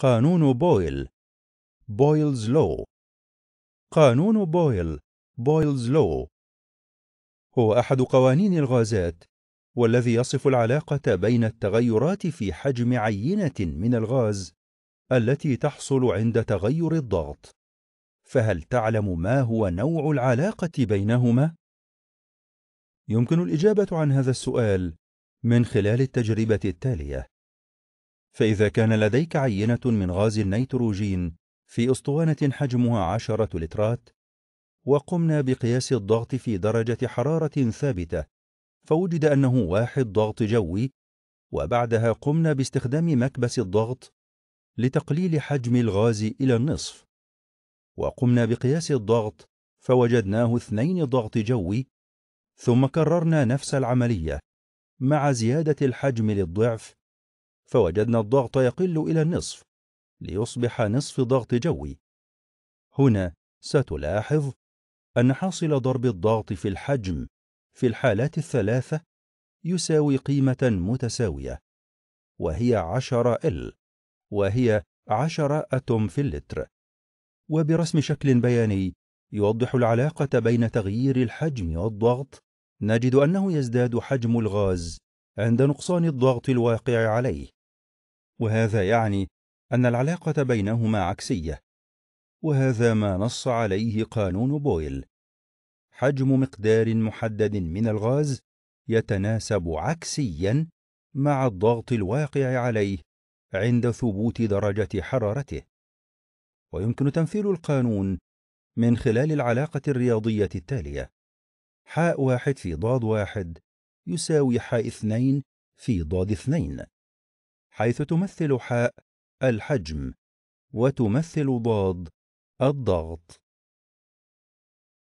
قانون بويل بويلز لو قانون بويل بويلز لو هو أحد قوانين الغازات والذي يصف العلاقة بين التغيرات في حجم عينة من الغاز التي تحصل عند تغير الضغط فهل تعلم ما هو نوع العلاقة بينهما؟ يمكن الإجابة عن هذا السؤال من خلال التجربة التالية فإذا كان لديك عينة من غاز النيتروجين في أسطوانة حجمها عشرة لترات وقمنا بقياس الضغط في درجة حرارة ثابتة فوجد أنه واحد ضغط جوي وبعدها قمنا باستخدام مكبس الضغط لتقليل حجم الغاز إلى النصف وقمنا بقياس الضغط فوجدناه اثنين ضغط جوي ثم كررنا نفس العملية مع زيادة الحجم للضعف فوجدنا الضغط يقل إلى النصف ليصبح نصف ضغط جوي هنا ستلاحظ أن حاصل ضرب الضغط في الحجم في الحالات الثلاثة يساوي قيمة متساوية وهي 10 ال وهي 10 أتوم في اللتر وبرسم شكل بياني يوضح العلاقة بين تغيير الحجم والضغط نجد أنه يزداد حجم الغاز عند نقصان الضغط الواقع عليه وهذا يعني أن العلاقة بينهما عكسية وهذا ما نص عليه قانون بويل حجم مقدار محدد من الغاز يتناسب عكسيا مع الضغط الواقع عليه عند ثبوت درجة حرارته ويمكن تمثيل القانون من خلال العلاقة الرياضية التالية حاء واحد في ضاد واحد يساوي حاء اثنين في ضاد اثنين حيث تمثل حاء الحجم وتمثل ضاد الضغط